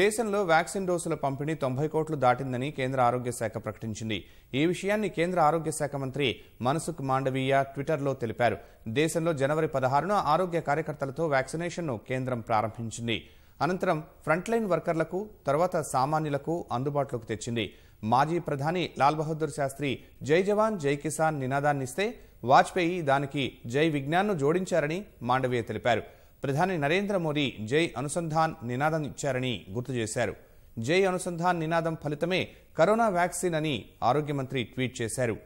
దేశంలో వ్యాక్సిన్ డోసుల పంపిణీ తొంభై కోట్లు దాటిందని కేంద్ర ఆరోగ్య శాఖ ప్రకటించింది ఈ విషయాన్ని కేంద్ర ఆరోగ్య శాఖ మంత్రి మనసుఖ్ మాండవీయ ట్విట్టర్లో తెలిపారు దేశంలో జనవరి పదహారున ఆరోగ్య కార్యకర్తలతో వ్యాక్సినేషన్ను కేంద్రం ప్రారంభించింది అనంతరం ఫ్రంట్లైన్ వర్కర్లకు తర్వాత సామాన్యులకు అందుబాటులోకి తెచ్చింది మాజీ ప్రధాని లాల్ బహదూర్ శాస్త్రి జై జవాన్ జై కిసాన్ నినాదాన్నిస్తే వాజ్పేయి దానికి జై విజ్ఞాన్ను జోడించారని మాండవీయ తెలిపారు ప్రధాని నరేంద్ర మోదీ జై అనుసంధాన్ నినాదం ఇచ్చారని గుర్తు చేశారు జై అనుసంధాన్ నినాదం ఫలితమే కరోనా వ్యాక్సిన్ అని ఆరోగ్య మంత్రి ట్వీట్ చేశారు